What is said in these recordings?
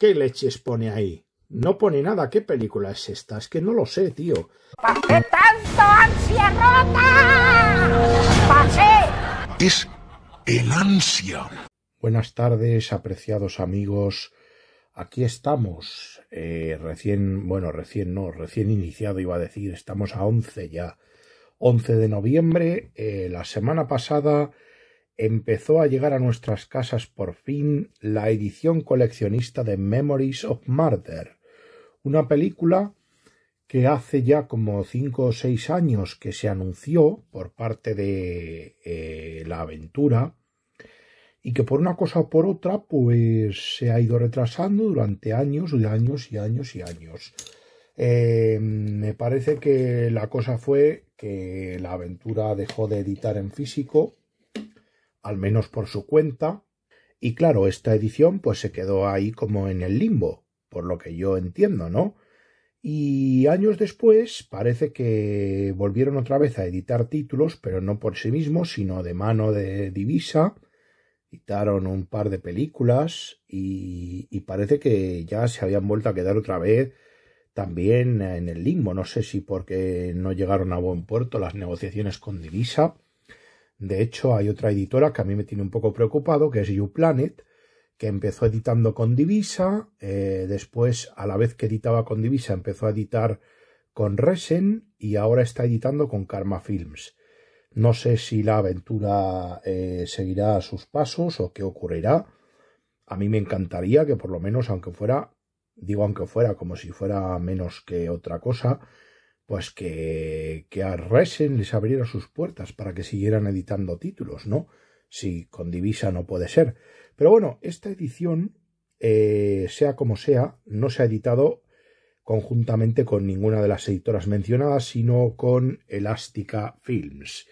¿Qué leches pone ahí? No pone nada. ¿Qué película es esta? Es que no lo sé, tío. ¡Pasé tanto ansia rota! ¡Pasé! Es el ansia. Buenas tardes, apreciados amigos. Aquí estamos. Eh, recién, bueno, recién no, recién iniciado iba a decir. Estamos a 11 ya. 11 de noviembre. Eh, la semana pasada empezó a llegar a nuestras casas por fin la edición coleccionista de Memories of Murder, una película que hace ya como cinco o seis años que se anunció por parte de eh, la aventura y que por una cosa o por otra pues se ha ido retrasando durante años y años y años y años. Eh, me parece que la cosa fue que la aventura dejó de editar en físico al menos por su cuenta, y claro, esta edición pues se quedó ahí como en el limbo, por lo que yo entiendo, ¿no? Y años después parece que volvieron otra vez a editar títulos, pero no por sí mismos, sino de mano de Divisa. Editaron un par de películas y, y parece que ya se habían vuelto a quedar otra vez también en el limbo. No sé si porque no llegaron a buen puerto las negociaciones con Divisa de hecho, hay otra editora que a mí me tiene un poco preocupado, que es U-Planet, que empezó editando con Divisa, eh, después, a la vez que editaba con Divisa, empezó a editar con Resen y ahora está editando con Karma Films. No sé si la aventura eh, seguirá sus pasos o qué ocurrirá. A mí me encantaría que por lo menos, aunque fuera, digo aunque fuera como si fuera menos que otra cosa, pues que, que a Resen les abriera sus puertas para que siguieran editando títulos, ¿no? Si con divisa no puede ser. Pero bueno, esta edición, eh, sea como sea, no se ha editado conjuntamente con ninguna de las editoras mencionadas, sino con Elástica Films,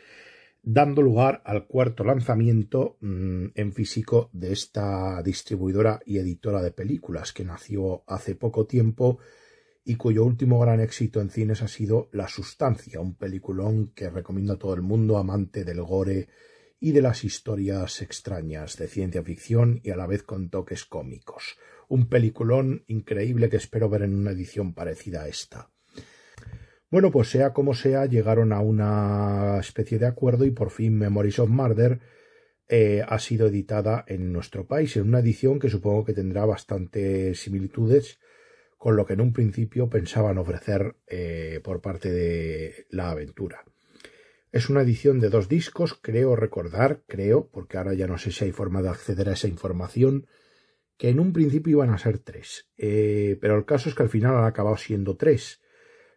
dando lugar al cuarto lanzamiento mm, en físico de esta distribuidora y editora de películas que nació hace poco tiempo y cuyo último gran éxito en cines ha sido La Sustancia, un peliculón que recomiendo a todo el mundo amante del gore y de las historias extrañas de ciencia ficción y a la vez con toques cómicos. Un peliculón increíble que espero ver en una edición parecida a esta. Bueno, pues sea como sea, llegaron a una especie de acuerdo y por fin Memories of Murder eh, ha sido editada en nuestro país, en una edición que supongo que tendrá bastantes similitudes con lo que en un principio pensaban ofrecer eh, por parte de la aventura. Es una edición de dos discos, creo recordar, creo, porque ahora ya no sé si hay forma de acceder a esa información, que en un principio iban a ser tres, eh, pero el caso es que al final han acabado siendo tres.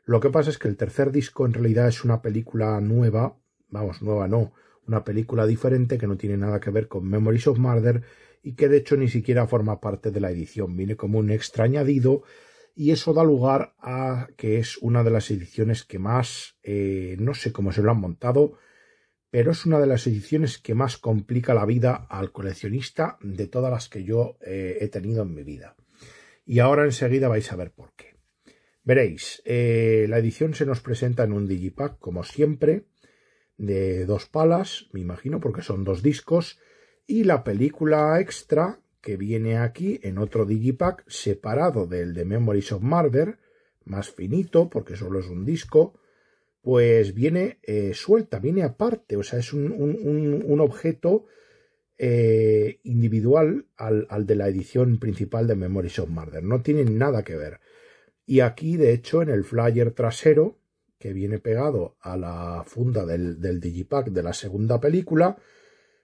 Lo que pasa es que el tercer disco en realidad es una película nueva, vamos, nueva no, una película diferente que no tiene nada que ver con Memories of Murder y que de hecho ni siquiera forma parte de la edición, viene como un añadido y eso da lugar a que es una de las ediciones que más, eh, no sé cómo se lo han montado, pero es una de las ediciones que más complica la vida al coleccionista de todas las que yo eh, he tenido en mi vida. Y ahora enseguida vais a ver por qué. Veréis, eh, la edición se nos presenta en un digipack, como siempre, de dos palas, me imagino, porque son dos discos, y la película extra, que viene aquí en otro digipack separado del de Memories of Murder, más finito porque solo es un disco, pues viene eh, suelta, viene aparte, o sea, es un, un, un, objeto eh, individual al, al, de la edición principal de Memories of Murder, no tiene nada que ver. Y aquí, de hecho, en el flyer trasero, que viene pegado a la funda del, del digipack de la segunda película,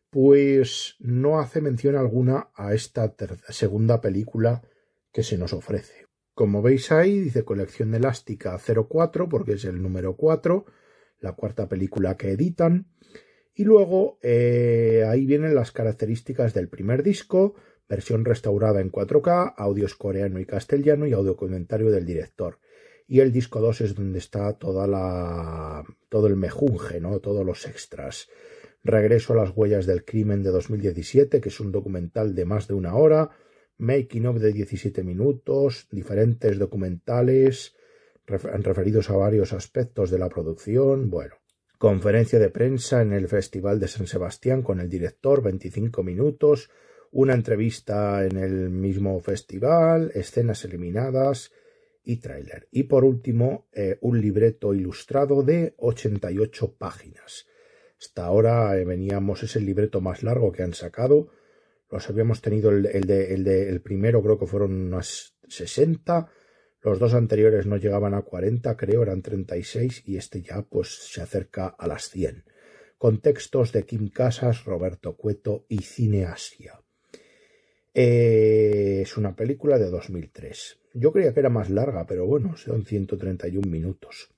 pues no hace mención alguna a esta segunda película que se nos ofrece. Como veis ahí, dice colección elástica 04, porque es el número 4, la cuarta película que editan. Y luego eh, ahí vienen las características del primer disco, versión restaurada en 4K, audios coreano y castellano y audio comentario del director. Y el disco 2 es donde está toda la, todo el mejunje, ¿no? todos los extras. Regreso a las huellas del crimen de 2017, que es un documental de más de una hora, making of de 17 minutos, diferentes documentales referidos a varios aspectos de la producción, bueno, conferencia de prensa en el Festival de San Sebastián con el director, 25 minutos, una entrevista en el mismo festival, escenas eliminadas y tráiler. Y por último, eh, un libreto ilustrado de 88 páginas hasta ahora eh, veníamos, es el libreto más largo que han sacado. Los habíamos tenido el, de, el, de, el primero, creo que fueron unas 60. Los dos anteriores no llegaban a 40, creo, eran 36 y este ya pues se acerca a las 100. Con textos de Kim Casas, Roberto Cueto y Cineasia. Eh, es una película de 2003. Yo creía que era más larga, pero bueno, son 131 minutos.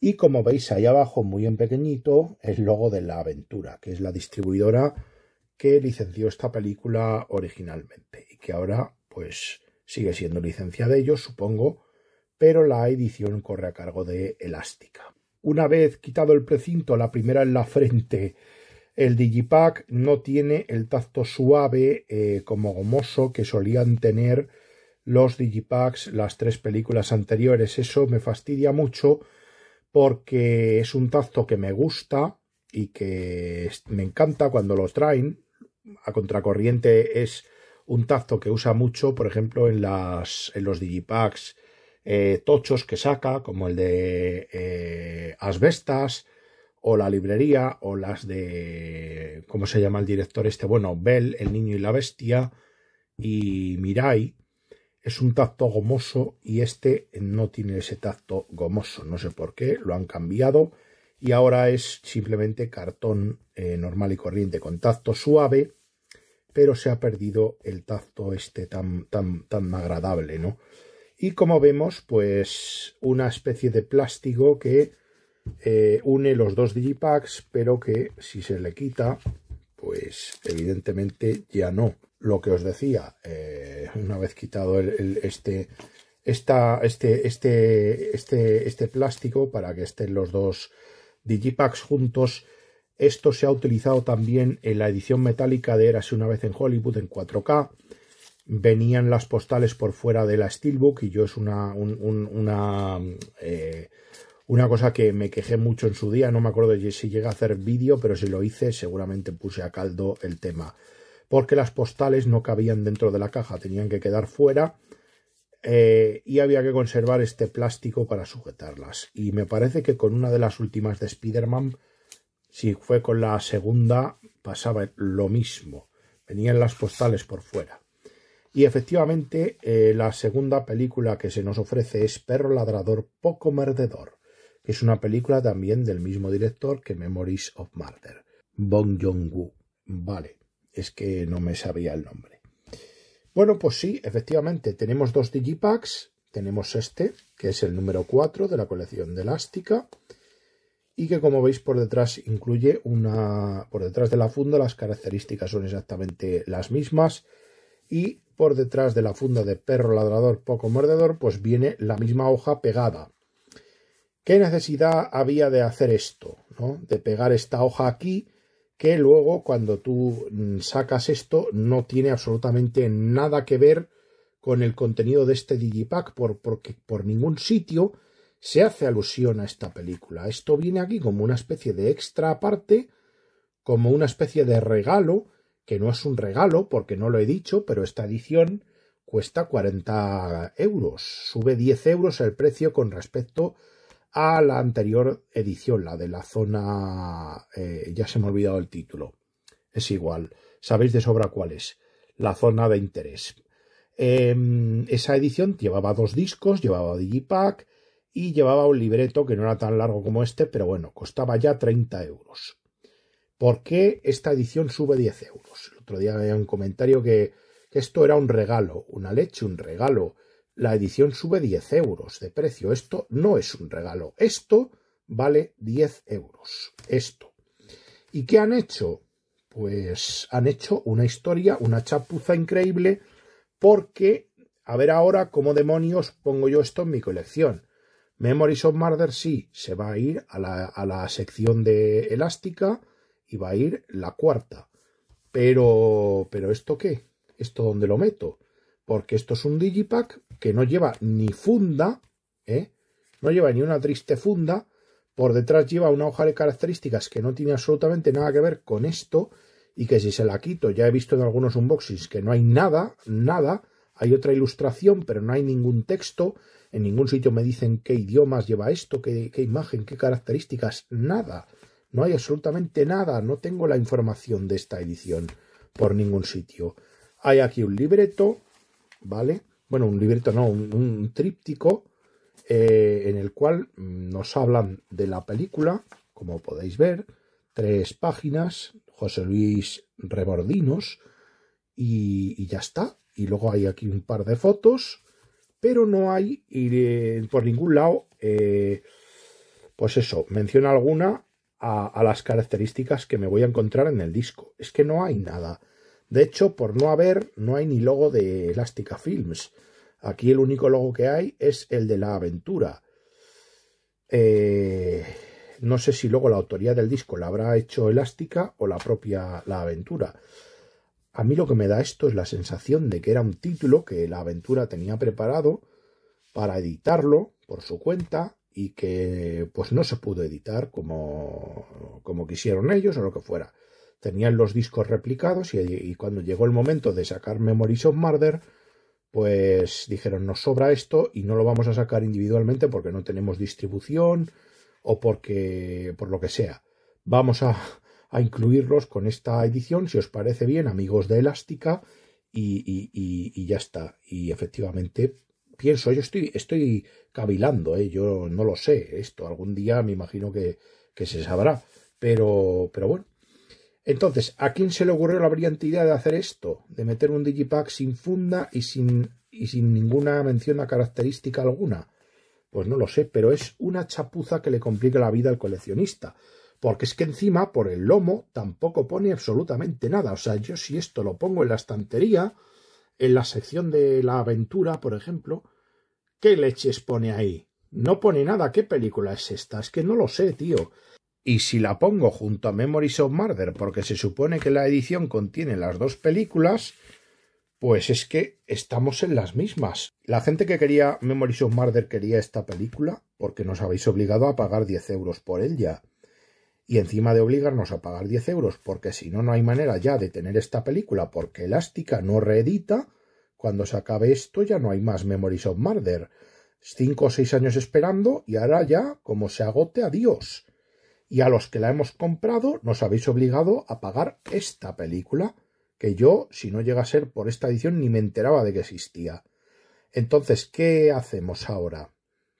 Y como veis ahí abajo, muy en pequeñito, el logo de La Aventura, que es la distribuidora que licenció esta película originalmente y que ahora pues sigue siendo licencia de ellos, supongo, pero la edición corre a cargo de Elástica. Una vez quitado el precinto, la primera en la frente, el Digipack no tiene el tacto suave eh, como gomoso que solían tener los Digipacks las tres películas anteriores. Eso me fastidia mucho porque es un tazo que me gusta y que me encanta cuando lo traen. A contracorriente es un tazo que usa mucho, por ejemplo, en, los digipacks eh, tochos que saca, como el de eh, Asbestas o la librería o las de... ¿Cómo se llama el director este? Bueno, Bell, El Niño y la Bestia y Mirai es un tacto gomoso y este no tiene ese tacto gomoso. No sé por qué, lo han cambiado y ahora es simplemente cartón eh, normal y corriente con tacto suave, pero se ha perdido el tacto este tan, tan, tan agradable, ¿no? Y como vemos, pues una especie de plástico que eh, une los dos digipacks, pero que si se le quita, pues evidentemente ya no lo que os decía, eh, una vez quitado este, esta, este, este, este, este plástico para que estén los dos digipacks juntos, esto se ha utilizado también en la edición metálica de Erase una vez en Hollywood en 4K. Venían las postales por fuera de la Steelbook y yo es una, una, eh, una cosa que me quejé mucho en su día. No me acuerdo si llegué a hacer vídeo, pero si lo hice seguramente puse a caldo el tema porque las postales no cabían dentro de la caja, tenían que quedar fuera eh, y había que conservar este plástico para sujetarlas. Y me parece que con una de las últimas de Spider-Man, si fue con la segunda, pasaba lo mismo. Venían las postales por fuera. Y efectivamente, eh, la segunda película que se nos ofrece es Perro Ladrador Poco Merdedor, que es una película también del mismo director que Memories of Murder, Bong Joon-woo. Vale es que no me sabía el nombre. Bueno, pues sí, efectivamente, tenemos dos digipacks. Tenemos este, que es el número 4 de la colección de Elástica, y que como veis por detrás incluye una... por detrás de la funda las características son exactamente las mismas, y por detrás de la funda de perro ladrador poco mordedor, pues viene la misma hoja pegada. ¿Qué necesidad había de hacer esto? ¿no? De pegar esta hoja aquí que luego cuando tú mm, sacas esto no tiene absolutamente nada que ver con el contenido de este Digipack, por, porque por ningún sitio se hace alusión a esta película. Esto viene aquí como una especie de extra aparte, como una especie de regalo, que no es un regalo porque no lo he dicho, pero esta edición cuesta 40 euros. Sube 10 euros el precio con respecto a a la anterior edición, la de la zona... Eh, ya se me ha olvidado el título. Es igual, sabéis de sobra cuál es, la zona de interés. Em, esa edición llevaba dos discos, llevaba Digipack y llevaba un libreto que no era tan largo como este, pero bueno, costaba ya 30 euros. ¿Por qué esta edición sube 10 euros? El otro día había un comentario que esto era un regalo, una leche, un regalo la edición sube 10 euros de precio. Esto no es un regalo. Esto vale 10 euros. Esto. ¿Y qué han hecho? Pues han hecho una historia, una chapuza increíble, porque, a ver ahora cómo demonios pongo yo esto en mi colección. Memories of Murder sí, se va a ir a la, a la sección de elástica y va a ir la cuarta. Pero, pero ¿esto qué? ¿Esto dónde lo meto? Porque esto es un digipack que no lleva ni funda, ¿eh? no lleva ni una triste funda, por detrás lleva una hoja de características que no tiene absolutamente nada que ver con esto y que si se la quito, ya he visto en algunos unboxings que no hay nada, nada, hay otra ilustración, pero no hay ningún texto, en ningún sitio me dicen qué idiomas lleva esto, qué, qué imagen, qué características, nada. No hay absolutamente nada, no tengo la información de esta edición por ningún sitio. Hay aquí un libreto, ¿vale? bueno, un libreto, no, un, tríptico eh, en el cual nos hablan de la película, como podéis ver, tres páginas, José Luis Rebordinos, y, ya está. Y luego hay aquí un par de fotos, pero no hay eh, por ningún lado, eh, pues eso, mención alguna a, las características que me voy a encontrar en el disco. Es que no hay nada. De hecho, por no haber, no hay ni logo de Elástica Films. Aquí el único logo que hay es el de la aventura. Eh, no sé si luego la autoría del disco la habrá hecho Elástica o la propia La Aventura. A mí lo que me da esto es la sensación de que era un título que La Aventura tenía preparado para editarlo por su cuenta y que pues no se pudo editar como quisieron ellos o lo que fuera tenían los discos replicados y, cuando llegó el momento de sacar Memories of Murder, pues dijeron nos sobra esto y no lo vamos a sacar individualmente porque no tenemos distribución o porque por lo que sea. Vamos a, a incluirlos con esta edición, si os parece bien, amigos de Elástica, y, y, y ya está. Y efectivamente, pienso, yo estoy, estoy cavilando, ¿eh? yo no lo sé esto, algún día me imagino que, que se sabrá, pero, pero bueno, entonces, ¿a quién se le ocurrió la brillante idea de hacer esto? De meter un digipack sin funda y sin, y sin ninguna mención a característica alguna. Pues no lo sé, pero es una chapuza que le complica la vida al coleccionista. Porque es que encima, por el lomo, tampoco pone absolutamente nada. O sea, yo si esto lo pongo en la estantería, en la sección de la aventura, por ejemplo, ¿qué leches pone ahí? No pone nada. ¿Qué película es esta? Es que no lo sé, tío. Y si la pongo junto a Memories of Murder, porque se supone que la edición contiene las dos películas, pues es que estamos en las mismas. La gente que quería Memories of Murder quería esta película porque nos habéis obligado a pagar 10 euros por ella. Y encima de obligarnos a pagar 10 euros, porque si no, no hay manera ya de tener esta película, porque Elástica no reedita, cuando se acabe esto ya no hay más Memories of Murder. Cinco o seis años esperando y ahora ya, como se agote, adiós y a los que la hemos comprado nos habéis obligado a pagar esta película, que yo, si no llega a ser por esta edición, ni me enteraba de que existía. Entonces, ¿qué hacemos ahora?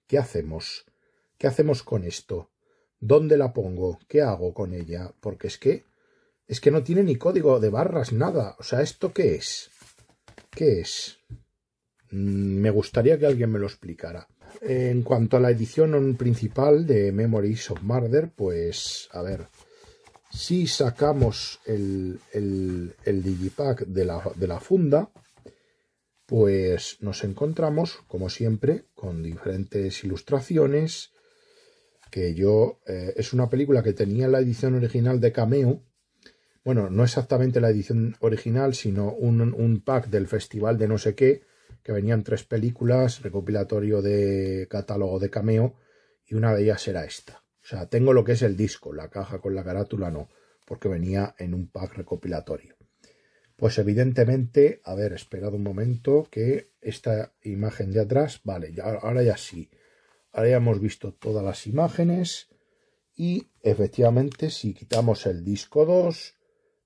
¿Qué hacemos? ¿Qué hacemos con esto? ¿Dónde la pongo? ¿Qué hago con ella? Porque es que... Es que no tiene ni código de barras, nada. O sea, ¿esto qué es? ¿Qué es? Mm, me gustaría que alguien me lo explicara. En cuanto a la edición principal de Memories of Murder, pues a ver, si sacamos el, digipack de la, funda, pues nos encontramos, como siempre, con diferentes ilustraciones, que yo eh, es una película que tenía la edición original de Cameo, bueno, no exactamente la edición original, sino un pack del festival de no sé qué, que venían tres películas, recopilatorio de catálogo de cameo, y una de ellas era esta. O sea, tengo lo que es el disco, la caja con la carátula no, porque venía en un pack recopilatorio. Pues evidentemente, a ver, esperad un momento que esta imagen de atrás, vale, ya, ahora ya sí. Ahora ya hemos visto todas las imágenes y efectivamente si quitamos el disco 2,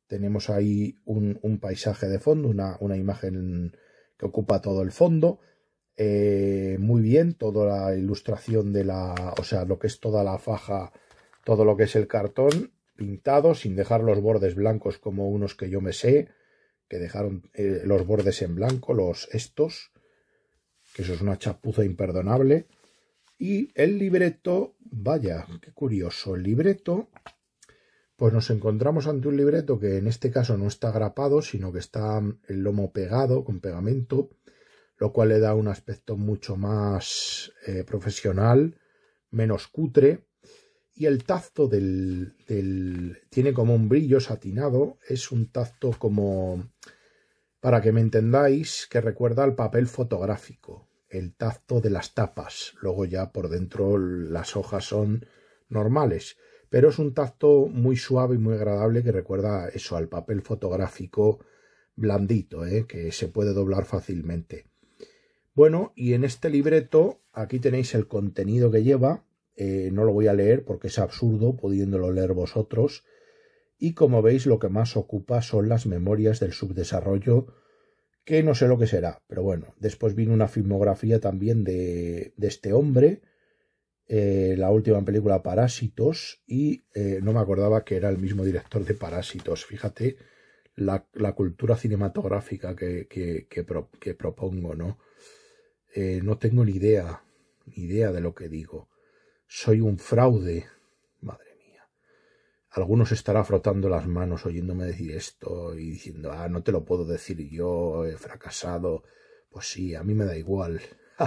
tenemos ahí un, paisaje de fondo, una imagen ocupa todo el fondo. Eh, muy bien, toda la ilustración de la, o sea, lo que es toda la faja, todo lo que es el cartón pintado, sin dejar los bordes blancos como unos que yo me sé, que dejaron eh, los bordes en blanco, los estos, que eso es una chapuza imperdonable. Y el libreto, vaya, qué curioso, el libreto pues nos encontramos ante un libreto que en este caso no está grapado, sino que está mm, el lomo pegado con pegamento, lo cual le da un aspecto mucho más eh, profesional, menos cutre, y el tacto del, del, tiene como un brillo satinado, es un tacto como, para que me entendáis, que recuerda al papel fotográfico, el tacto de las tapas, luego ya por dentro las hojas son normales pero es un tacto muy suave y muy agradable que recuerda eso al papel fotográfico blandito, ¿eh? que se puede doblar fácilmente. Bueno, y en este libreto aquí tenéis el contenido que lleva, eh, no lo voy a leer porque es absurdo pudiéndolo leer vosotros, y como veis lo que más ocupa son las memorias del subdesarrollo, que no sé lo que será, pero bueno, después vino una filmografía también de este hombre, eh, la última película Parásitos y eh, no me acordaba que era el mismo director de Parásitos. Fíjate la, cultura cinematográfica que, que, propongo, ¿no? Eh, no tengo ni idea, ni idea de lo que digo. Soy un fraude. Madre mía. Algunos estará frotando las manos oyéndome decir esto y diciendo, ah, no te lo puedo decir yo, he fracasado. Pues sí, a mí me da igual.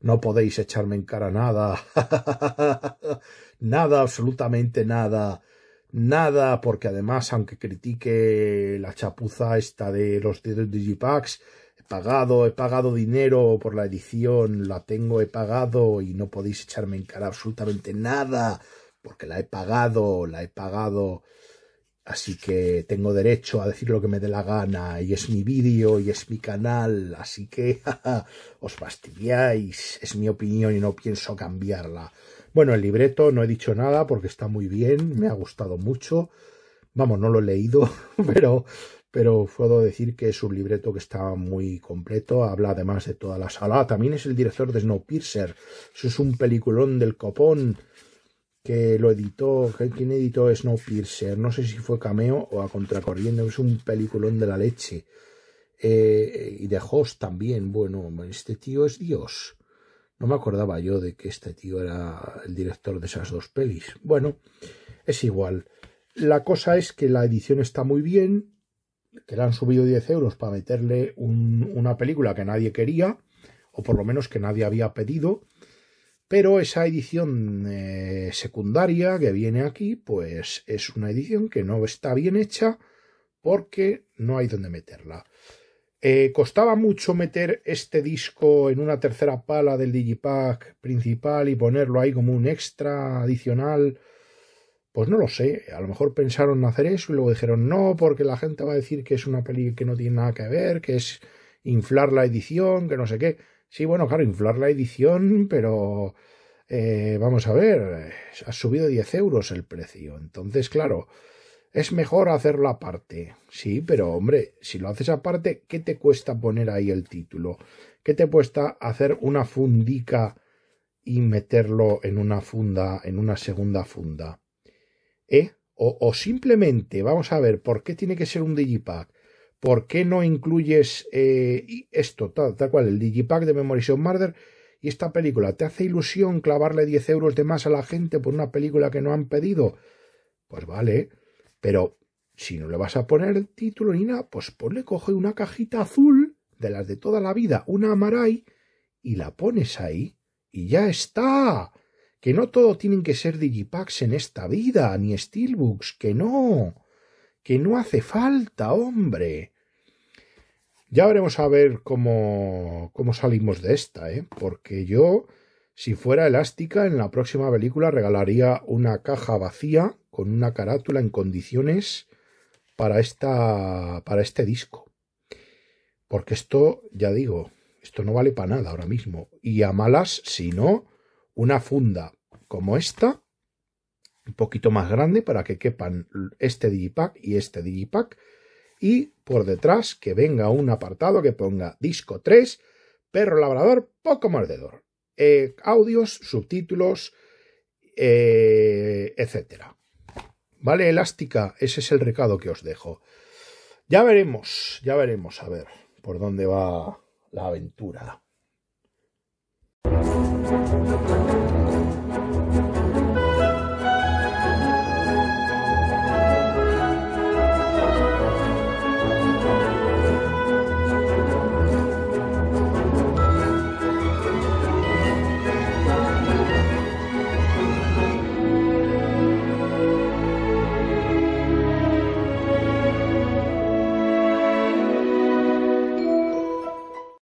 No podéis echarme en cara nada. nada, absolutamente nada. Nada, porque además, aunque critique la chapuza esta de los Digipacks, he pagado, he pagado dinero por la edición, la tengo, he pagado y no podéis echarme en cara absolutamente nada, porque la he pagado, la he pagado. Así que tengo derecho a decir lo que me dé la gana y es mi vídeo y es mi canal, así que os fastidiáis, es mi opinión y no pienso cambiarla. Bueno, el libreto no he dicho nada porque está muy bien, me ha gustado mucho. Vamos, no lo he leído, pero, pero puedo decir que es un libreto que está muy completo. Habla además de toda la sala. También es el director de Snowpiercer. Eso es un peliculón del copón que lo editó, que quien editó Snowpiercer, no sé si fue Cameo o a Contracorriente, es un peliculón de la leche. Eh, y de Host también, bueno, este tío es Dios. No me acordaba yo de que este tío era el director de esas dos pelis. Bueno, es igual. La cosa es que la edición está muy bien, que le han subido 10 euros para meterle un, una película que nadie quería, o por lo menos que nadie había pedido, pero esa edición eh, secundaria que viene aquí, pues es una edición que no está bien hecha porque no hay donde meterla. Eh, costaba mucho meter este disco en una tercera pala del Digipack principal y ponerlo ahí como un extra adicional. Pues no lo sé, a lo mejor pensaron hacer eso y luego dijeron no, porque la gente va a decir que es una peli que no tiene nada que ver, que es inflar la edición, que no sé qué. Sí, bueno, claro, inflar la edición, pero eh, vamos a ver, ha subido 10 euros el precio. Entonces, claro, es mejor hacerlo aparte. Sí, pero hombre, si lo haces aparte, ¿qué te cuesta poner ahí el título? ¿Qué te cuesta hacer una fundica y meterlo en una funda, en una segunda funda? ¿Eh? O, o simplemente, vamos a ver, ¿por qué tiene que ser un digipack? ¿Por qué no incluyes eh, esto, tal, cual, el Digipack de Memories of Murder y esta película? ¿Te hace ilusión clavarle 10 euros de más a la gente por una película que no han pedido? Pues vale, pero si no le vas a poner el título ni nada, pues ponle, coge una cajita azul de las de toda la vida, una Amaray, y la pones ahí y ya está. Que no todo tienen que ser digipacks en esta vida, ni steelbooks, que no que no hace falta, hombre. Ya veremos a ver cómo, cómo salimos de esta, ¿eh? porque yo, si fuera elástica, en la próxima película regalaría una caja vacía con una carátula en condiciones para, esta, para este disco. Porque esto, ya digo, esto no vale para nada ahora mismo. Y a malas, si no, una funda como esta un poquito más grande para que quepan este digipack y este digipack. Y por detrás que venga un apartado que ponga disco 3, perro labrador, poco mordedor. Eh, audios, subtítulos, eh, etcétera. ¿Vale? Elástica, ese es el recado que os dejo. Ya veremos, ya veremos a ver por dónde va la aventura.